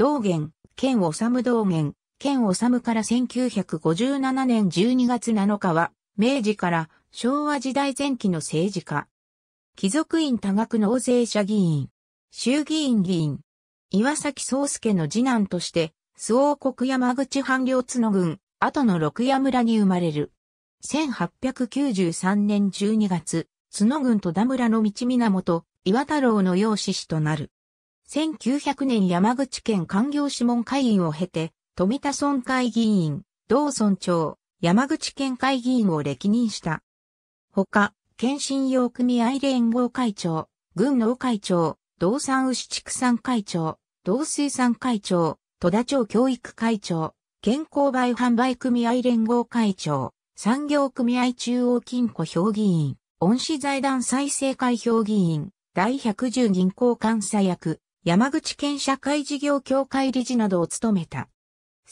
道元、県治道元、県治から1957年12月7日は、明治から昭和時代前期の政治家。貴族院多額納税者議員、衆議院議員、岩崎宗介の次男として、諏王国山口藩領津野郡、後の六夜村に生まれる。1893年12月、津野郡戸田村の道源、岩太郎の養子子となる。1900年山口県官業諮問会員を経て、富田村会議員、同村長、山口県会議員を歴任した。ほか、県信用組合連合会長、軍農会長、道産牛畜産会長、同水産会長、戸田町教育会長、健康売販売組合連合会長、産業組合中央金庫評議員、恩師財団再生会評議員、第110銀行監査役、山口県社会事業協会理事などを務めた。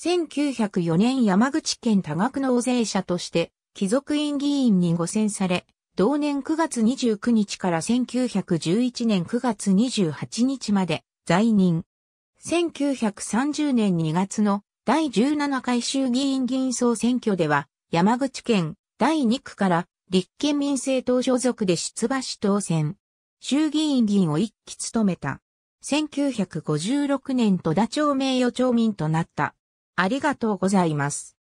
1904年山口県多額納税者として貴族院議員に御選され、同年9月29日から1911年9月28日まで在任。1930年2月の第17回衆議院議員総選挙では山口県第2区から立憲民政党所属で出馬し当選。衆議院議員を一期務めた。1956年戸田町名誉町民となった。ありがとうございます。